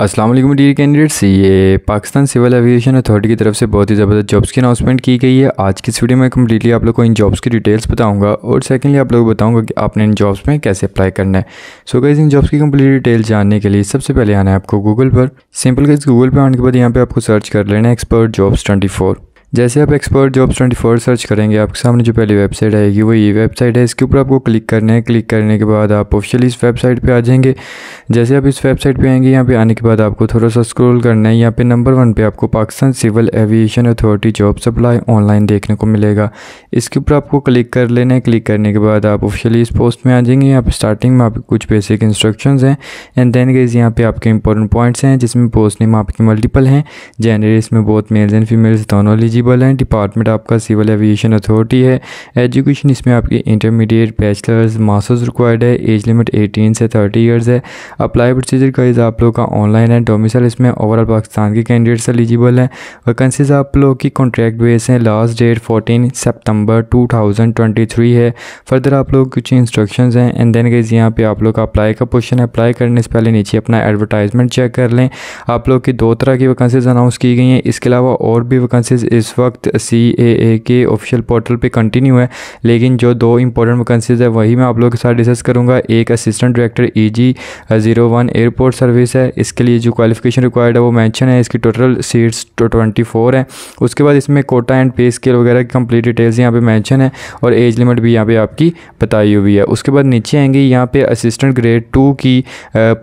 अस्सलाम वालेकुम dear candidates ये पाकिस्तान सिविल एविएशन अथॉरिटी की तरफ से बहुत ही ज़बरदस्त जॉब्स की अनाउंसमेंट की गई है आज की इस वीडियो में कम्प्लीटली आप लोग को इन जॉब्स की डिटेल्स बताऊंगा और सेकंडली आप लोग बताऊंगा कि आपने इन जॉब्स में कैसे अप्लाई करना है सो so, गाइज इन जॉब्स की कंप्लीट डिटेल्स जानने के लिए सबसे पहले आना है आपको गूगल पर सिंपल गाइज गूगल पर आने के बाद यहाँ पर आपको सर्च कर लेना है एक्सपर्ट जॉब्स ट्वेंटी जैसे आप expert jobs twenty four search करेंगे आपके सामने जो पहली वेबसाइट आएगी वो ये वेबसाइट है इसके ऊपर आपको क्लिक करना है क्लिक करने के बाद आप ऑफिशियली इस वेबसाइट पे आ जाएंगे जैसे आप इस वेबसाइट पे आएंगे यहाँ पे आने के बाद आपको थोड़ा सा स्क्रॉल करना है यहाँ पे नंबर वन पे आपको Pakistan civil aviation authority job supply online देखने को मिलेगा इसके ऊपर आपको क्लिक कर लेना है क्लिक करने के बाद आप ऑफिशियली इस पोस्ट में आ जाएंगे यहाँ पर स्टार्टिंग में आपके कुछ बेसिक इंस्ट्रक्शन हैं एंड देन गेज यहाँ पे आपके इंपॉर्टेंट पॉइंट्स हैं जिसमें पोस्ट नेम आपके मल्टीपल हैं जेनर इसमें बहुत मेल्स एंड फीमेल्स दोनों लीजिए एलिजिबल हैं डिपार्टमेंट आपका सिविल एविएशन अथॉरिटी है एजुकेशन इसमें आपकी इंटरमीडिएट बैचलर्स मास्टर्स रिक्वायर्ड है एज लिमिट 18 से 30 इयर्स है अप्लाई प्रोसीजर का आप लोग का ऑनलाइन है डोमिसल इसमें ओवरऑल पाकिस्तान के कैंडिडेट्स एलिजिबल हैं वैकेंसीज आप लोग की कॉन्ट्रैक्ट बेस हैं last date fourteen September two है फर्दर आप लोग कुछ इंस्ट्रक्शन हैं एंड देन गई यहाँ पे आप लोग का अप्लाई का है अप्लाई करने से पहले नीचे अपना एडवर्टाइजमेंट चेक कर लें आप लोग की दो तरह की वैकेंसीज अनाउंस की गई हैं इसके अलावा और भी वैकेंसीज इस इस वक्त सी ए ए के ऑफिशियल पोर्टल पे कंटिन्यू है लेकिन जो दो इंपॉर्टेंट वैकेंसीज है वही मैं आप लोगों के साथ डिस्कस करूँगा एक assistant director E G zero one airport service है इसके लिए जो क्वालिफिकेशन रिक्वायर्ड है वो मैंशन है इसकी टोटल सीट्स तो ट्वेंटी फोर है उसके बाद इसमें कोटा एंड पे स्केल वगैरह की कंप्लीट डिटेल्स यहाँ पे मैंशन है और एज लिमिट भी यहाँ पे आपकी बताई हुई है उसके बाद नीचे आएंगे यहाँ पे असिस्टेंट ग्रेड टू की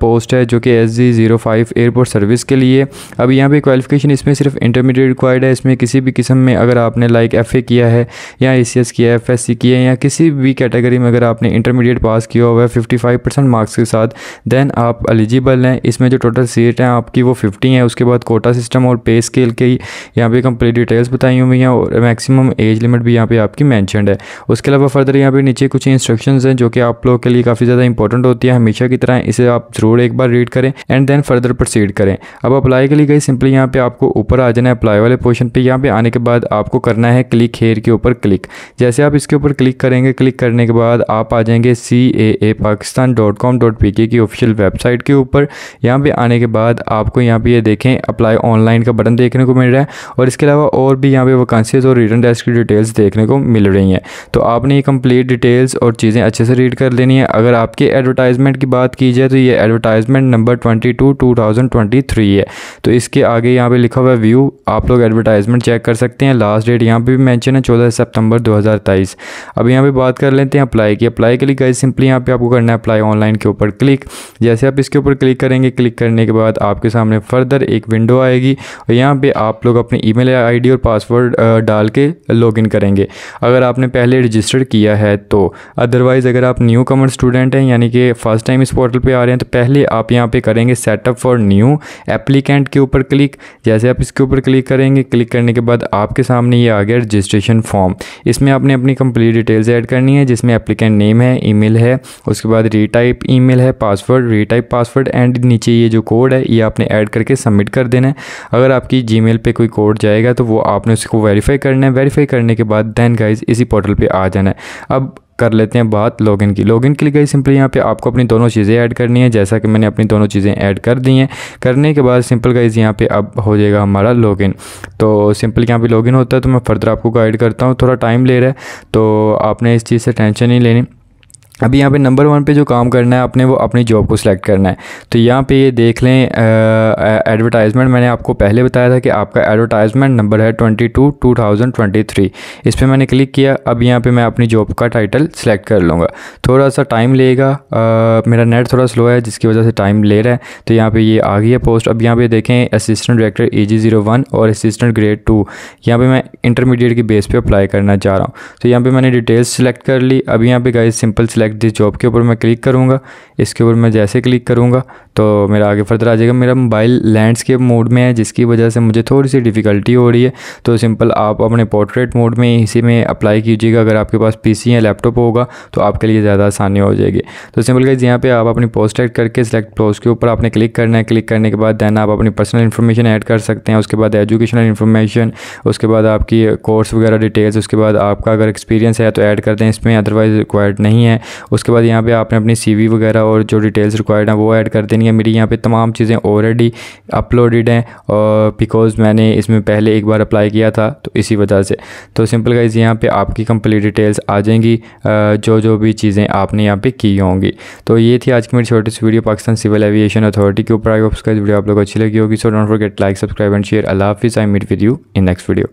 पोस्ट है जो कि S G zero five airport service के लिए अब यहाँ पे क्वालिफिकेशन इसमें सिर्फ इंटरमीडिएट रिक्वायर्ड है इसमें किसी भी किस्म में अगर आपने लाइक एफ किया है या ए किया है एफ किया है या किसी भी कैटेगरी में अगर आपने इंटरमीडिएट पास किया हुआ है फिफ्टी फाइव परसेंट मार्क्स के साथ देन आप एलिजिबल हैं इसमें जो टोटल सीट हैं आपकी वो फिफ्टी हैं उसके बाद कोटा सिस्टम और पे स्केल के यहाँ पर कंप्लीट डिटेल्स बताई हुई हैं और मैक्सिमम एज लिमिट भी यहाँ पे आपकी मैंशनड है उसके अलावा फर्दर यहाँ पे नीचे कुछ इंस्ट्रक्शन हैं जो कि आप लोगों के लिए काफ़ी ज़्यादा इंपॉर्टेंट होती है हमेशा की तरह इसे आप ज़रूर एक बार रीड करें एंड देन फर्दर प्रोसीड करें अब अप्लाई के लिए गई सिंपली यहाँ पे आपको ऊपर आ जाना है अप्लाई वाले पोर्शन पर यहाँ पे आने आने के बाद आपको करना है क्लिक हेयर के ऊपर क्लिक जैसे आप इसके ऊपर क्लिक करेंगे क्लिक करने के बाद आप आ जाएंगे C A A Pakistan dot com dot P K की ऑफिशियल वेबसाइट के ऊपर यहाँ पे आने के बाद आपको यहाँ पे ये यह देखें अप्लाई ऑनलाइन का बटन देखने को मिल रहा है और इसके अलावा और भी यहाँ पे वैकेंसीज और रिटर्न डेस्क की डिटेल्स देखने को मिल रही हैं तो आपने ये कंप्लीट डिटेल्स और चीज़ें अच्छे से रीड कर लेनी है अगर आपके एडवर्टाइजमेंट की बात की जाए तो ये advertisement number twenty two two thousand twenty three है तो इसके आगे यहाँ पर लिखा हुआ है व्यू आप लोग एडवर्टाइजमेंट चेक कर सकते हैं लास्ट डेट यहाँ पे भी मेंशन है चौदह सितंबर 2023 अब यहाँ पे बात कर लेते हैं अप्लाई की अप्लाई के लिए गाइज सिंपली यहाँ पे आपको करना है अप्लाई ऑनलाइन के ऊपर क्लिक जैसे आप इसके ऊपर क्लिक करेंगे क्लिक करने के बाद आपके सामने फर्दर एक विंडो आएगी और यहाँ पर आप लोग अपनी ई मेल और पासवर्ड डाल के लॉग करेंगे अगर आपने पहले रजिस्टर किया है तो अदरवाइज़ अगर आप न्यू कमर स्टूडेंट हैं यानी कि फर्स्ट टाइम इस पोर्टल पर आ रहे हैं तो पहले आप यहाँ पर करेंगे सेटअप फॉर न्यू एप्लीकेंट के ऊपर क्लिक जैसे आप इसके ऊपर क्लिक करेंगे क्लिक करने के बाद आपके सामने ये आ गया रजिस्ट्रेशन फॉर्म इसमें आपने अपनी कंप्लीट डिटेल्स ऐड करनी है जिसमें एप्लीकेंट नेम है ईमेल है उसके बाद रीटाइप ईमेल है पासवर्ड रीटाइप पासवर्ड एंड नीचे ये जो कोड है ये आपने ऐड करके सबमिट कर देना है अगर आपकी जी मेल कोई कोड जाएगा तो वो आपने उसको वेरीफाई करना है वेरीफाई करने के बाद देन गाइज इसी पोर्टल पर आ जाना है अब कर लेते हैं बात लॉगिन की लॉगिन के लिए गई सिंपली यहाँ पे आपको अपनी दोनों चीज़ें ऐड करनी है जैसा कि मैंने अपनी दोनों चीज़ें ऐड कर दी हैं करने के बाद सिंपल गाइज यहाँ पे अब हो जाएगा हमारा लॉगिन तो सिंपल यहाँ पे लॉगिन होता है तो मैं फर्दर आपको गाइड करता हूँ थोड़ा टाइम ले रहा है तो आपने इस चीज़ से टेंशन नहीं लेनी अभी यहाँ पे नंबर वन पे जो काम करना है आपने वो अपनी जॉब को सिलेक्ट करना है तो यहाँ पे ये देख लें एडवर्टाइजमेंट मैंने आपको पहले बताया था कि आपका एडवर्टाइजमेंट नंबर है twenty two two thousand twenty three इस पर मैंने क्लिक किया अब यहाँ पे मैं अपनी जॉब का टाइटल सेलेक्ट कर लूँगा थोड़ा सा टाइम लेगा मेरा नेट थोड़ा स्लो है जिसकी वजह से टाइम ले रहा है तो यहाँ पर ये आ गई है पोस्ट अब यहाँ पर देखें assistant director A G zero one और असिस्टेंट ग्रेड टू यहाँ पर मैं इंटरमीडिएट की बेस पर अप्लाई करना चाह रहा हूँ तो यहाँ पर मैंने डिटेल्स सेलेक्ट कर ली अब यहाँ पर गए simple select select this job के ऊपर मैं क्लिक करूँगा इसके ऊपर मैं जैसे क्लिक करूँगा तो मेरा आगे फर्दर आ जाएगा मेरा मोबाइल लैंडस्केप मोड में है जिसकी वजह से मुझे थोड़ी सी डिफ़िकल्टी हो रही है तो सिंपल आप अपने पोर्ट्रेट मोड में इसी में अप्लाई कीजिएगा अगर आपके पास पी या लैपटॉप होगा तो आपके लिए ज़्यादा आसानी हो जाएगी तो सिंपल गाइज यहाँ पर आप अपनी पोस्ट एड करके सेलेक्ट पोस्ट के ऊपर आपने क्लिक करना है क्लिक करने के बाद देन आप अपनी पर्सनल इन्फॉर्मेशन ऐड कर सकते हैं उसके बाद एजुकेशनल इन्फॉर्मेशन उसके बाद आपकी कोर्स वगैरह डिटेल्स उसके बाद आपका अगर एक्सपीरियंस है तो ऐड कर दें इसमें अदरवाइज़ रिक्वायर्ड नहीं है उसके बाद यहाँ पे आपने अपनी सी वगैरह और जो डिटेल्स रिक्वायर्ड हैं वो ऐड कर देनी है मेरी यहाँ पे तमाम चीज़ें ऑलरेडी अपलोडेड हैं और बिकॉज़ मैंने इसमें पहले एक बार अप्लाई किया था तो इसी वजह से तो सिंपल गाइज यहाँ पर आपकी कंप्लीट डिटेल्स आ जाएंगी जो जो भी चीज़ें आपने यहाँ पर की होंगी तो ये थी आज की मेरी छोटी सी video Pakistan civil aviation authority के ऊपर आई होप्स का वीडियो आप लोग अच्छी लगी होगी so don't forget like subscribe and share अल्लाह हाफिज़ I meet with you in next video